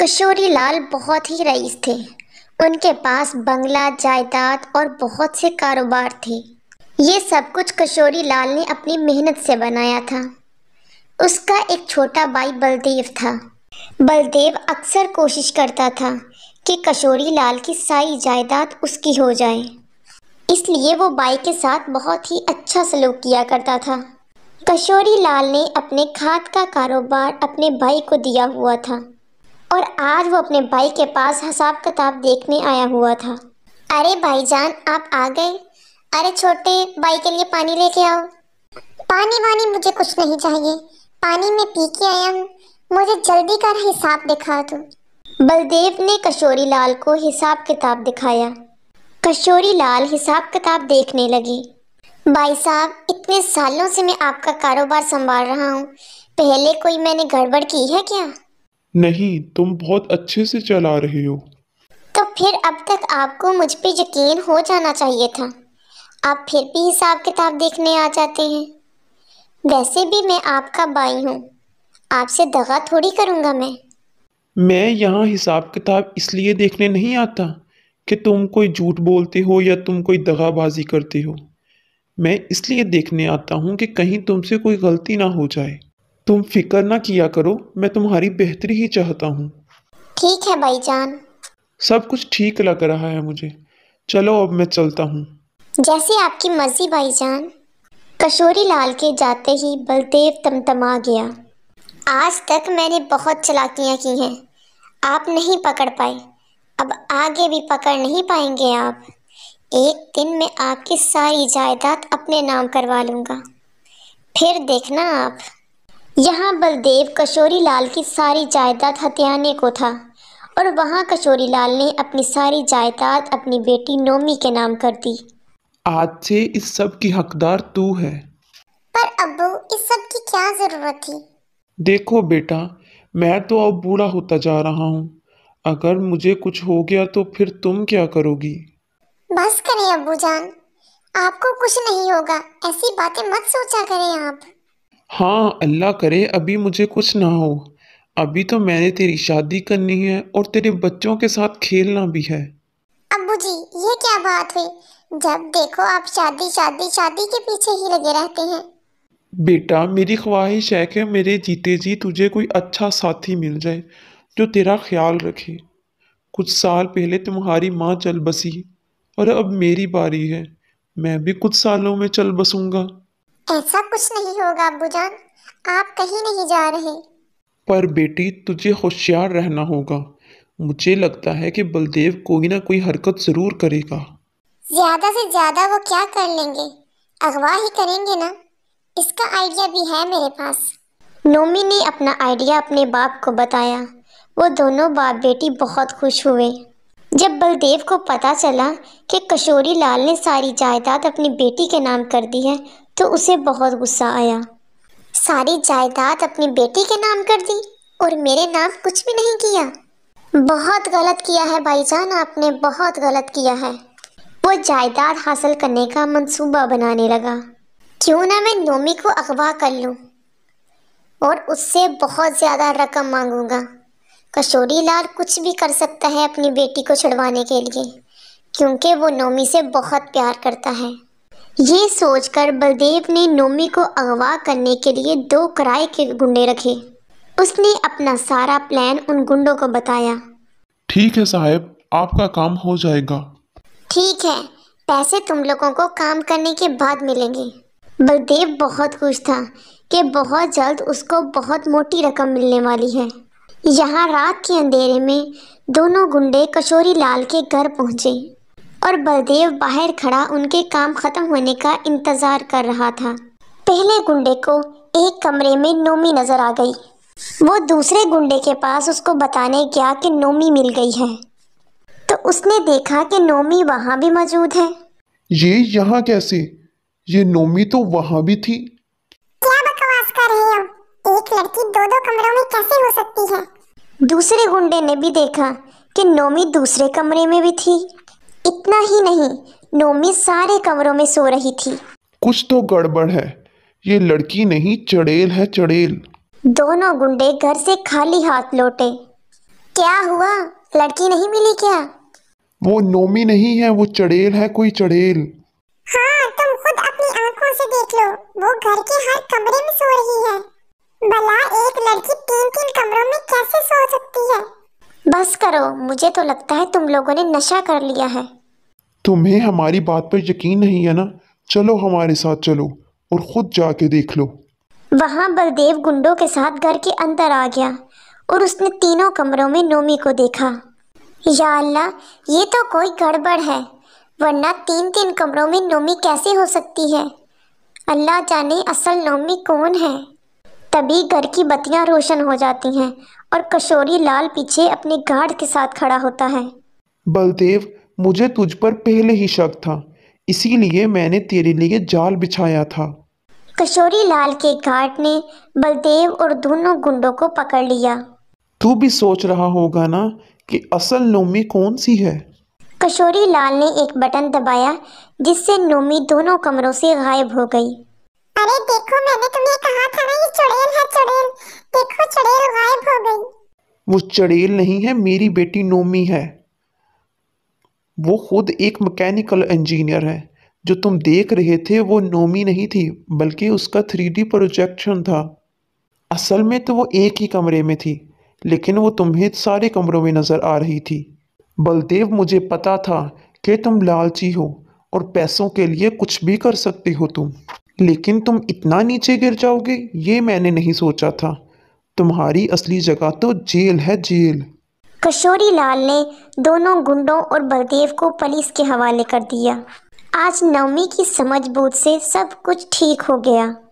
किशोरी लाल बहुत ही रईस थे उनके पास बंगला जायदाद और बहुत से कारोबार थे ये सब कुछ किशोरी लाल ने अपनी मेहनत से बनाया था उसका एक छोटा भाई बलदेव था बलदेव अक्सर कोशिश करता था कि किशोरी लाल की सारी जायदाद उसकी हो जाए इसलिए वो बाई के साथ बहुत ही अच्छा सलूक किया करता था किशोरी लाल ने अपने खाद का कारोबार अपने भाई को दिया हुआ था और आज वो अपने भाई के पास हिसाब किताब देखने आया हुआ था अरे भाईजान आप आ गए अरे छोटे भाई के लिए पानी लेके आओ पानी वानी मुझे कुछ नहीं चाहिए पानी में पी के आया हूँ मुझे जल्दी कर हिसाब दिखा दो बलदेव ने कशोरी लाल को हिसाब किताब दिखाया कशोरी लाल हिसाब किताब देखने लगी भाई साहब इतने सालों से मैं आपका कारोबार संभाल रहा हूँ पहले कोई मैंने गड़बड़ की है क्या नहीं तुम बहुत अच्छे से चला रहे हो तो फिर अब तक आपको मुझ पे यकीन हो जाना चाहिए था आप फिर भी हिसाब किताब देखने आ जाते हैं वैसे भी मैं आपका बाई हूँ आपसे दगा थोड़ी करूँगा मैं मैं यहाँ हिसाब किताब इसलिए देखने नहीं आता कि तुम कोई झूठ बोलते हो या तुम कोई दगाबाजी करते हो मैं इसलिए देखने आता हूँ कि कहीं तुमसे कोई गलती ना हो जाए तुम फिक्र ना किया करो मैं तुम्हारी बेहतरी ही चाहता हूँ ठीक है भाईजान सब कुछ ठीक लग रहा है मुझे चलो अब मैं चलता हूँ जैसे आपकी मर्जी भाईजान कशोरी लाल के जाते ही बलदेव तमतमा गया आज तक मैंने बहुत चलाकियाँ की हैं आप नहीं पकड़ पाए अब आगे भी पकड़ नहीं पाएंगे आप एक दिन मैं आपकी सारी जायदाद अपने नाम करवा लूँगा फिर देखना आप यहाँ बलदेव कशोरी लाल की सारी जायदाद हथियाने को था और वहाँ कशोरी लाल ने अपनी सारी जायदाद अपनी बेटी नोमी के नाम कर दी आज से इस सब की हकदार तू है पर अब इस सब की क्या जरूरत थी देखो बेटा मैं तो अब बूढ़ा होता जा रहा हूँ अगर मुझे कुछ हो गया तो फिर तुम क्या करोगी बस करें अबू जान आपको कुछ नहीं होगा ऐसी बातें मत सोचा करें आप हाँ अल्लाह करे अभी मुझे कुछ ना हो अभी तो मैंने तेरी शादी करनी है और तेरे बच्चों के साथ खेलना भी है अबू जी ये क्या बात हुई जब देखो आप शादी शादी शादी के पीछे ही लगे रहते हैं बेटा मेरी ख्वाहिश है कि मेरे जीते जी तुझे कोई अच्छा साथी मिल जाए जो तेरा ख्याल रखे कुछ साल पहले तुम्हारी माँ चल बसी और अब मेरी बारी है मैं भी कुछ सालों में चल बसूंगा ऐसा कुछ नहीं होगा अबूजान आप कहीं नहीं जा रहे पर बेटी तुझे होशियार रहना होगा मुझे लगता है कि बलदेव कोई ना कोई हरकत जरूर करेगा ज्यादा से ज्यादा वो क्या कर लेंगे अगवा ही करेंगे ना इसका आइडिया भी है मेरे पास नोमी ने अपना आइडिया अपने बाप को बताया वो दोनों बाप बेटी बहुत खुश हुए जब बलदेव को पता चला कि कशोरी लाल ने सारी जायदाद अपनी बेटी के नाम कर दी है तो उसे बहुत गुस्सा आया सारी जायदाद अपनी बेटी के नाम कर दी और मेरे नाम कुछ भी नहीं किया बहुत गलत किया है भाईजान आपने बहुत गलत किया है वो जायदाद हासिल करने का मंसूबा बनाने लगा क्यों ना मैं नोमी को अगवा कर लूँ और उससे बहुत ज़्यादा रकम मांगूंगा कशोरी लाल कुछ भी कर सकता है अपनी बेटी को छुड़वाने के लिए क्योंकि वो नोमी से बहुत प्यार करता है ये सोचकर बलदेव ने नोमी को अगवा करने के लिए दो किराए के गुंडे रखे उसने अपना सारा प्लान उन गुंडों को बताया ठीक है साहब आपका काम हो जाएगा ठीक है पैसे तुम लोगों को काम करने के बाद मिलेंगे बलदेव बहुत खुश था कि बहुत जल्द उसको बहुत मोटी रकम मिलने वाली है यहाँ रात के अंधेरे में दोनों गुंडे कशोरी लाल के घर पहुँचे और बलदेव बाहर खड़ा उनके काम खत्म होने का इंतज़ार कर रहा था पहले गुंडे को एक कमरे में नोमी नज़र आ गई वो दूसरे गुंडे के पास उसको बताने गया कि नोमी मिल गई है तो उसने देखा कि नोमी वहाँ भी मौजूद है ये यहाँ कैसे ये नोमी तो वहाँ भी थी क्या बकवास कर रही हो एक लड़की दो दो कमरों में कैसे हो सकती है दूसरे गुंडे ने भी देखा कि नोमी दूसरे कमरे में भी थी इतना ही नहीं नोमी सारे कमरों में सो रही थी कुछ तो गड़बड़ है ये लड़की नहीं चड़ेल है चड़ेल दोनों गुंडे घर से खाली हाथ लौटे क्या हुआ लड़की नहीं मिली क्या वो नोमी नहीं है वो चड़ेल है कोई चड़ेल हाँ तुम खुद अपनी आंखों से देख लो वो घर के हर कमरे में सो रही है भला एक लड़की तीन तीन कमरों में कैसे सो सकती है बस करो मुझे तो लगता है तुम लोगों ने नशा कर लिया है तुम्हें हमारी बात पर यकीन नहीं है ना चलो हमारे साथ चलो और खुद जाके देख लो वहाँ बलदेव गुंडों के साथ घर के अंदर आ गया और उसने तीनों कमरों में नोमी को देखा या अल्लाह ये तो कोई गड़बड़ है वरना तीन तीन कमरों में नोमी कैसे हो सकती है अल्लाह जाने असल नोमी कौन है तभी घर की बत्तियां रोशन हो जाती हैं और कशोरी लाल पीछे अपने गार्ड के साथ खड़ा होता है बलदेव मुझे तुझ पर पहले ही शक था इसीलिए मैंने तेरे लिए जाल बिछाया था कशोरी लाल के घाट ने बलदेव और दोनों गुंडों को पकड़ लिया तू भी सोच रहा होगा ना कि असल नोमी कौन सी है कशोरी लाल ने एक बटन दबाया जिससे नोमी दोनों कमरों से गायब हो गई अरे देखो मैंने तुम्हें कहा था ना ये चुड़ैल है चुड़ैल देखो चुड़ैल गायब हो गई वो चुड़ैल नहीं है मेरी बेटी नोमी है वो खुद एक मैकेनिकल इंजीनियर है जो तुम देख रहे थे वो नोमी नहीं थी बल्कि उसका थ्री डी प्रोजेक्शन था असल में तो वो एक ही कमरे में थी लेकिन वो तुम्हें सारे कमरों में नज़र आ रही थी बलदेव मुझे पता था कि तुम लालची हो और पैसों के लिए कुछ भी कर सकते हो तुम लेकिन तुम इतना नीचे गिर जाओगे ये मैंने नहीं सोचा था तुम्हारी असली जगह तो जेल है जेल कशोरी लाल ने दोनों गुंडों और बलदेव को पुलिस के हवाले कर दिया आज नवमी की समझबूझ से सब कुछ ठीक हो गया